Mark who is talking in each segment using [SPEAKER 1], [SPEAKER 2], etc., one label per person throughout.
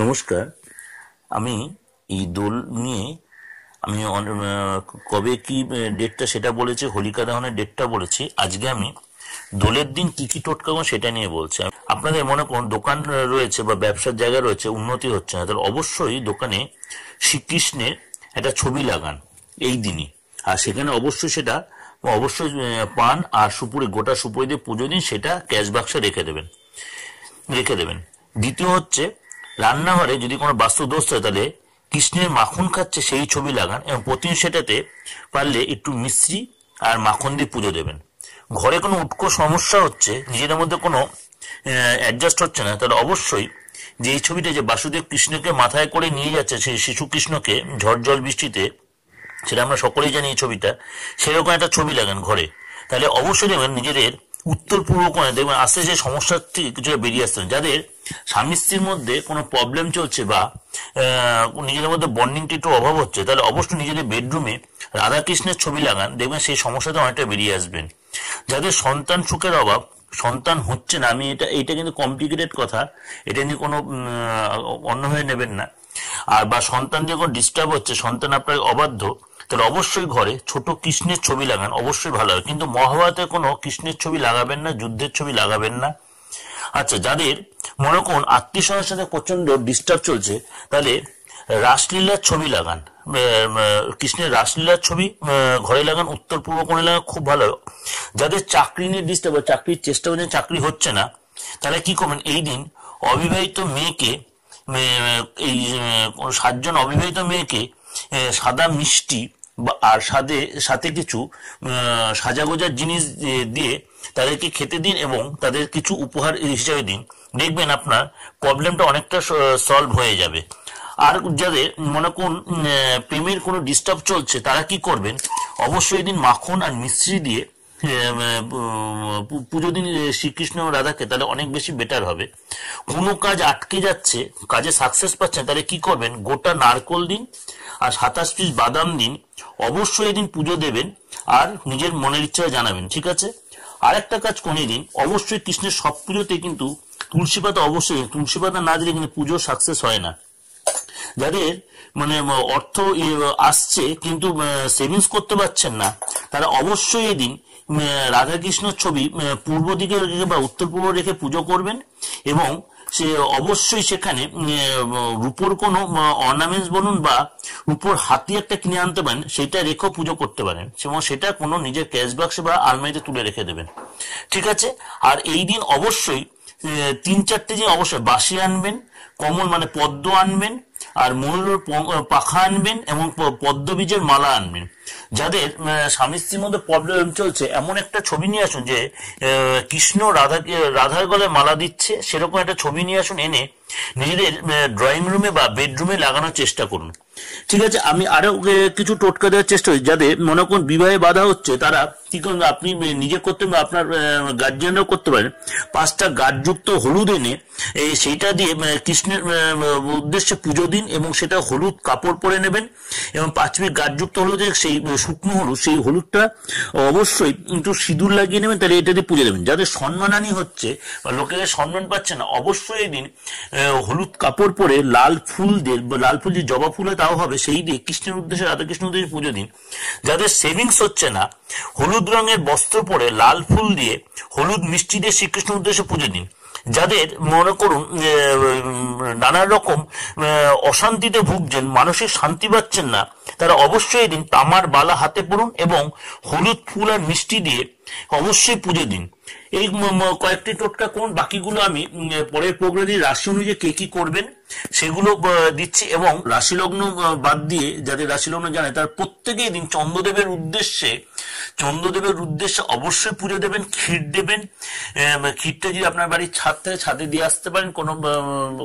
[SPEAKER 1] নমস্কার আমি এই দোল নিয়ে আমি কবে কি ডেটটা সেটা বলেছি হোলিকা দহনের ডেটটা বলেছি আজকে আমি দোলের দিন কি কি টোটকাবো সেটা নিয়ে বলছি আপনাদের মনে করুন দোকান রয়েছে বা ব্যবসার জায়গা রয়েছে উন্নতি হচ্ছে না তাহলে অবশ্যই দোকানে শ্রীকৃষ্ণের একটা ছবি লাগান এই দিনই আর সেখানে অবশ্যই সেটা অবশ্যই পান আর সুপুরি গোটা সুপুরি দিয়ে পুজো দিন সেটা ক্যাশ বাক্সে রেখে দেবেন রেখে দেবেন দ্বিতীয় হচ্ছে রান্নাঘরে যদি কোনো বাস্তু দোষ হয় তাহলে কৃষ্ণের মাখন খাচ্ছে সেই ছবি লাগান এবং প্রতিদিন সেটাতে পারলে একটু মিশ্রি আর মাখন দিয়ে পুজো দেবেন ঘরে কোনো উৎকো সমস্যা হচ্ছে নিজেদের মধ্যে কোনো অ্যাডজাস্ট হচ্ছে না তাহলে অবশ্যই যে এই ছবিটা যে বাসুদেব কৃষ্ণকে মাথায় করে নিয়ে যাচ্ছে সেই শিশু কৃষ্ণকে ঝড় জল বৃষ্টিতে সেটা আমরা সকলেই জানি এই ছবিটা সেরকম একটা ছবি লাগান ঘরে তাহলে অবশ্যই দেখবেন নিজেদের উত্তর পূর্ব কোণে দেখবেন আস্তে আস্তে সমস্যার থেকে কিছুটা বেরিয়ে আসতে হবে যাদের স্বামী স্ত্রীর মধ্যে কোনো প্রবলেম চলছে বা নিজেদের মধ্যে বন্ডিংটি একটু অভাব হচ্ছে তাহলে অবশ্যই নিজেদের বেডরুমে রাধাকৃষ্ণের ছবি লাগান দেখবেন সেই সমস্যাতে অনেকটা বেরিয়ে আসবেন যাদের সন্তান সুখের অভাব সন্তান হচ্ছে না আমি এটা এটা কিন্তু কমপ্লিকেটেড কথা এটা নিয়ে কোনো অন্য হয়ে নেবেন না আর বা সন্তান যখন ডিস্টার্ব হচ্ছে সন্তান আপনার অবাধ্য তাহলে অবশ্যই ঘরে ছোট কৃষ্ণের ছবি লাগান অবশ্যই ভালো হবে কিন্তু মহাভারতে কোনো কৃষ্ণের ছবি লাগাবেন না যুদ্ধের ছবি লাগাবেন না আচ্ছা যাদের মনে করুন আত্মীয়স্বজনের সাথে প্রচন্ড ডিস্টার্ব চলছে তাহলে রাসলীলার ছবি লাগান কৃষ্ণের রাসলীলার ছবি ঘরে লাগান উত্তর পূর্ব কোণে লাগান খুব ভালো যাদের চাকরি নিয়ে ডিস্টার্ব চাকরির চেষ্টা করছেন চাকরি হচ্ছে না তাহলে কি করবেন এই দিন অবিবাহিত মেয়েকে এই সাতজন অবিবাহিত মেয়েকে সাদা মিষ্টি আর সাথে সাথে কিছু সাজাগোজার জিনিস দিয়ে তাদেরকে খেতে দিন এবং তাদের কিছু উপহার হিসাবে দিন দেখবেন আপনার প্রবলেমটা অনেকটা সলভ হয়ে যাবে আর যাদের মনে করুন প্রেমের কোনো ডিস্টার্ব চলছে তারা কি করবেন অবশ্যই দিন মাখন আর মিশ্রি দিয়ে পুজো দিন শ্রীকৃষ্ণ রাধাকে তাহলে অনেক বেশি বেটার হবে কোনো কাজ আটকে যাচ্ছে কাজে সাকসেস পাচ্ছেন তাহলে কি করবেন গোটা নারকল দিন আর সাতাশ পিস বাদাম দিন অবশ্যই এদিন পুজো দেবেন আর নিজের মনের ইচ্ছা জানাবেন ঠিক আছে আর একটা কাজ কোনে দিন অবশ্যই কৃষ্ণের সব পুজোতে কিন্তু তুলসী পাতা অবশ্যই তুলসী পাতা না দিলে কিন্তু পুজো সাকসেস হয় না যাদের মানে অর্থ আসছে কিন্তু সেভিংস করতে পারছেন না তারা অবশ্যই এদিন রাধাকৃষ্ণর ছবি পূর্ব দিকে রেখে বা উত্তর পূর্ব রেখে পুজো করবেন এবং সে অবশ্যই সেখানে রূপোর কোনো অর্নামেন্টস বলুন বা রূপোর হাতি একটা কিনে আনতে পারেন সেটা রেখেও পুজো করতে পারেন এবং সেটা কোনো নিজের ক্যাশ বাক্সে বা আলমারিতে তুলে রেখে দেবেন ঠিক আছে আর এই দিন অবশ্যই তিন চারটে যে অবশ্যই বাসি আনবেন কমল মানে পদ্ম আনবেন আর ময়ূরের পাখা আনবেন এবং পদ্মবীজের মালা আনবেন যাদের স্বামী স্ত্রীর মধ্যে প্রবলেম চলছে এমন একটা ছবি নিয়ে আসুন যে কৃষ্ণ রাধা রাধার গলে মালা দিচ্ছে সেরকম একটা ছবি নিয়ে আসুন এনে নিজেদের ড্রয়িং রুমে বা বেডরুমে লাগানোর চেষ্টা করুন ঠিক আছে আমি আরো কিছু টোটকা দেওয়ার চেষ্টা করি যাদের মনে করুন বিবাহে বাধা হচ্ছে তারা কি করুন আপনি নিজে করতে আপনার গার্জিয়ানরাও করতে পারেন পাঁচটা গাঠযুক্ত হলুদ এনে সেইটা দিয়ে কৃষ্ণের উদ্দেশ্যে পুজো দিন এবং সেটা হলুদ কাপড় পরে নেবেন এবং পাঁচ মিনিট গাঠযুক্ত হলুদ সেই শুকনো হলুদ সেই হলুদটা অবশ্যই একটু সিঁদুর লাগিয়ে নেবেন তাহলে এটা দিয়ে পুজো দেবেন যাদের সম্মানানি হচ্ছে বা লোকেদের সম্মান পাচ্ছে না অবশ্যই দিন হলুদ কাপড় পরে লাল ফুল দিয়ে লাল ফুল যে জবা ফুলে তাও হবে সেই দিয়ে কৃষ্ণের উদ্দেশ্যে রাধাকৃষ্ণ উদ্দেশ্যে পুজো দিন যাদের সেভিংস হচ্ছে না হলুদ রঙের বস্ত্র পরে লাল ফুল দিয়ে হলুদ মিষ্টি দিয়ে শ্রীকৃষ্ণ উদ্দেশ্যে পুজো দিন যাদের মনে করুন নানা রকম অশান্তিতে ভুগছেন মানসিক শান্তি পাচ্ছেন না তারা অবশ্যই এদিন তামার বালা হাতে পড়ুন এবং হলুদ ফুল আর মিষ্টি দিয়ে অবশ্যই পুজো দিন এই কয়েকটি টোটকা কোন বাকিগুলো আমি পরের প্রোগ্রামে রাশি অনুযায়ী কে কি করবেন সেগুলো দিচ্ছি এবং রাশিলগ্ন বাদ দিয়ে যাদের রাশিলগ্ন জানে তার প্রত্যেকেই দিন চন্দ্রদেবের উদ্দেশ্যে চন্দ্রদেবের উদ্দেশ্যে অবশ্যই পুজো দেবেন ক্ষীর দেবেন ক্ষীরটা যদি আপনার বাড়ির ছাদ থেকে ছাদে দিয়ে আসতে পারেন কোনো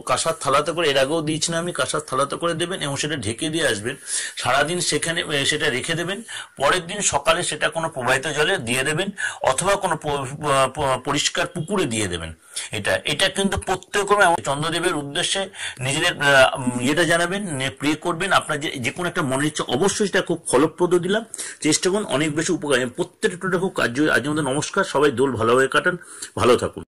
[SPEAKER 1] কাঁসার থালাতে করে এর আগেও দিয়েছি না আমি কাঁসার থালাতে করে দেবেন এবং সেটা ঢেকে দিয়ে আসবেন সারাদিন সেখানে সেটা রেখে দেবেন পরের দিন সকালে সেটা কোনো প্রবাহিত জলে দিয়ে দেবেন অথবা কোনো পরিষ্কার পুকুরে দিয়ে দেবেন এটা এটা কিন্তু প্রত্যেক চন্দ্রদেবের উদ্দেশ্যে নিজেদের ইয়েটা জানাবেন প্রে করবেন আপনার যে কোনো একটা মনে হচ্ছে অবশ্যই সেটা খুব ফলপ্রদ দিলাম চেষ্টা করুন অনেক বেশি উপকার প্রত্যেকটা খুব কার্য আজ নমস্কার সবাই দোল ভালোভাবে কাটান ভালো থাকুন